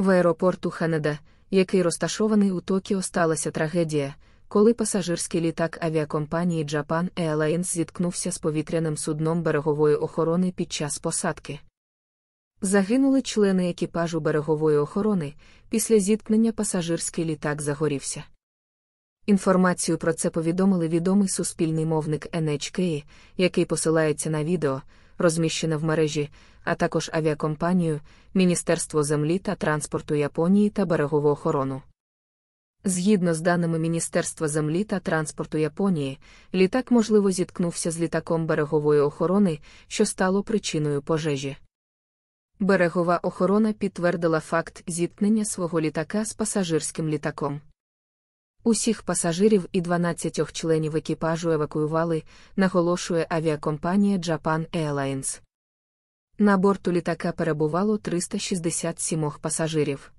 В аеропорту Ханеда, який розташований у Токіо, сталася трагедія, коли пасажирський літак авіакомпанії Japan Airlines зіткнувся з повітряним судном берегової охорони під час посадки. Загинули члени екіпажу берегової охорони, після зіткнення пасажирський літак загорівся. Інформацію про це повідомили відомий суспільний мовник NHK, який посилається на відео розміщене в мережі, а також авіакомпанію, Міністерство землі та транспорту Японії та берегову охорону. Згідно з даними Міністерства землі та транспорту Японії, літак, можливо, зіткнувся з літаком берегової охорони, що стало причиною пожежі. Берегова охорона підтвердила факт зіткнення свого літака з пасажирським літаком. Усіх пасажирів і 12 членів екіпажу евакуювали, наголошує авіакомпанія Japan Airlines. На борту літака перебувало 367 пасажирів.